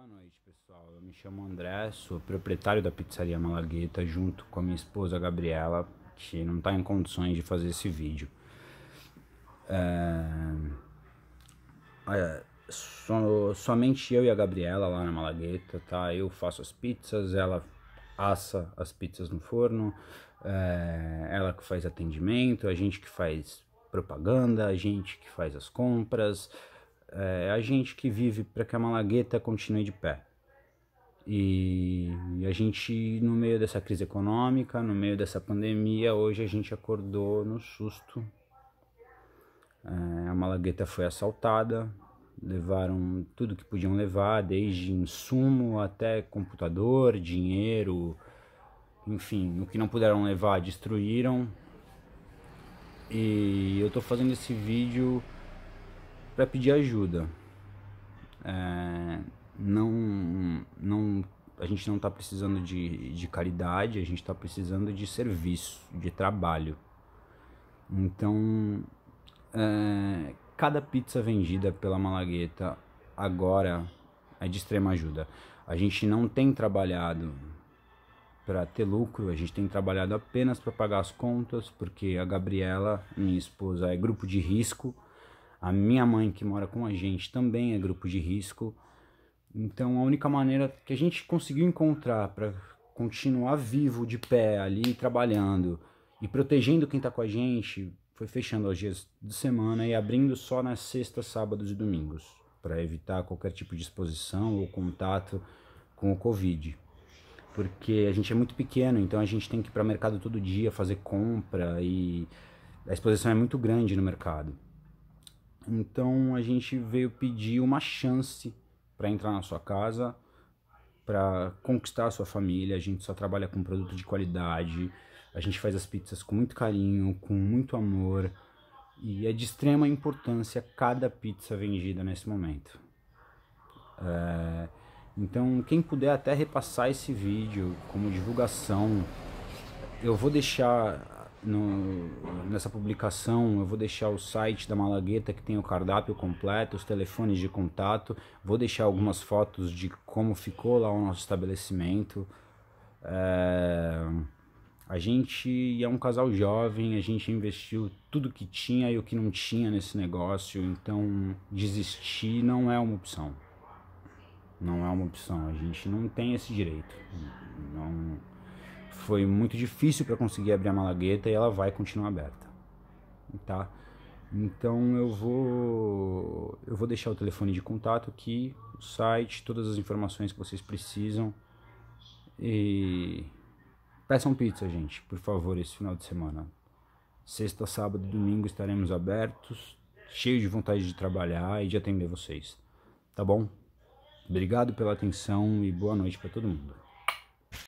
Boa noite, pessoal. Eu me chamo André, sou proprietário da Pizzaria Malagueta, junto com a minha esposa Gabriela, que não está em condições de fazer esse vídeo. É... So... somente eu e a Gabriela lá na Malagueta, tá? Eu faço as pizzas, ela assa as pizzas no forno, é... ela que faz atendimento, a gente que faz propaganda, a gente que faz as compras, é, é a gente que vive para que a Malagueta continue de pé. E a gente, no meio dessa crise econômica, no meio dessa pandemia, hoje a gente acordou no susto. É, a Malagueta foi assaltada, levaram tudo que podiam levar, desde insumo até computador, dinheiro, enfim, o que não puderam levar, destruíram. E eu tô fazendo esse vídeo para pedir ajuda. É, não, não, a gente não está precisando de, de caridade, a gente está precisando de serviço, de trabalho. Então, é, cada pizza vendida pela Malagueta agora é de extrema ajuda. A gente não tem trabalhado para ter lucro, a gente tem trabalhado apenas para pagar as contas, porque a Gabriela, minha esposa, é grupo de risco a minha mãe, que mora com a gente, também é grupo de risco. Então, a única maneira que a gente conseguiu encontrar para continuar vivo de pé ali trabalhando e protegendo quem está com a gente foi fechando aos dias de semana e abrindo só nas sextas, sábados e domingos para evitar qualquer tipo de exposição ou contato com o Covid. Porque a gente é muito pequeno, então a gente tem que ir para o mercado todo dia fazer compra e a exposição é muito grande no mercado. Então a gente veio pedir uma chance para entrar na sua casa, para conquistar a sua família. A gente só trabalha com produto de qualidade. A gente faz as pizzas com muito carinho, com muito amor. E é de extrema importância cada pizza vendida nesse momento. É... Então, quem puder até repassar esse vídeo como divulgação, eu vou deixar no, nessa publicação eu vou deixar o site da Malagueta que tem o cardápio completo, os telefones de contato, vou deixar algumas fotos de como ficou lá o nosso estabelecimento. É, a gente é um casal jovem, a gente investiu tudo que tinha e o que não tinha nesse negócio, então desistir não é uma opção. Não é uma opção, a gente não tem esse direito. Não, foi muito difícil para conseguir abrir a Malagueta e ela vai continuar aberta, tá? Então eu vou eu vou deixar o telefone de contato aqui, o site, todas as informações que vocês precisam e peçam pizza, gente, por favor, esse final de semana. Sexta, sábado e domingo estaremos abertos, cheio de vontade de trabalhar e de atender vocês, tá bom? Obrigado pela atenção e boa noite para todo mundo.